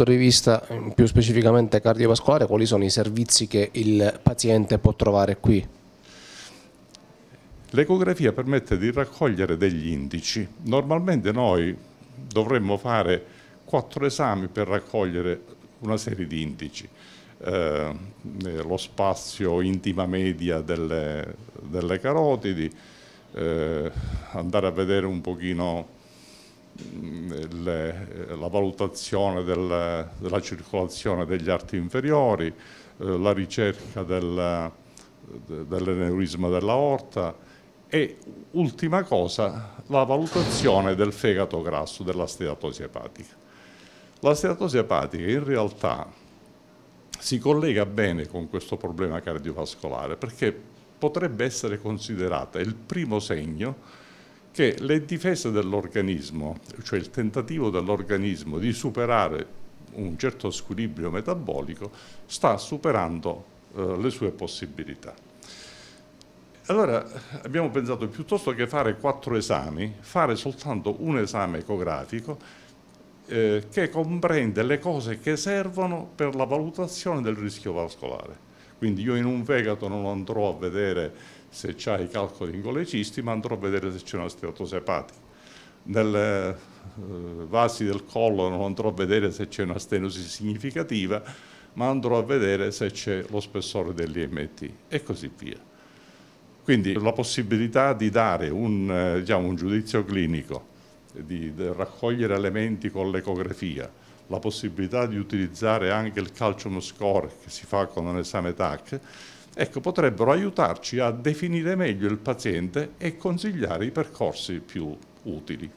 punto di vista mm, più specificamente cardiovascolare, quali sono i servizi che il paziente può trovare qui? L'ecografia permette di raccogliere degli indici. Normalmente noi dovremmo fare quattro esami per raccogliere una serie di indici. Eh, eh lo spazio intima media delle, delle carotidi, eh, andare a vedere un pochino Mm, le, eh, la valutazione del, della circolazione degli arti inferiori, eh, la ricerca del, dell'aneurisma dell'aorta e ultima cosa la valutazione del fegato grasso, della steatosi epatica. La steatosi epatica in realtà si collega bene con questo problema cardiovascolare perché potrebbe essere considerata il primo segno che le difese dell'organismo, cioè il tentativo dell'organismo di superare un certo squilibrio metabolico, sta superando eh, le sue possibilità. Allora abbiamo pensato piuttosto che fare quattro esami, fare soltanto un esame ecografico eh, che comprende le cose che servono per la valutazione del rischio vascolare. Quindi io in un fegato non andrò a vedere se c'è i calcoli in ma andrò a vedere se c'è una steatose epatica. Nelle eh, vasi del collo non andrò a vedere se c'è una stenosi significativa, ma andrò a vedere se c'è lo spessore dell'IMT e così via. Quindi la possibilità di dare un, eh, diciamo, un giudizio clinico, di, di raccogliere elementi con l'ecografia, la possibilità di utilizzare anche il calcium score che si fa con un esame TAC, ecco, potrebbero aiutarci a definire meglio il paziente e consigliare i percorsi più utili.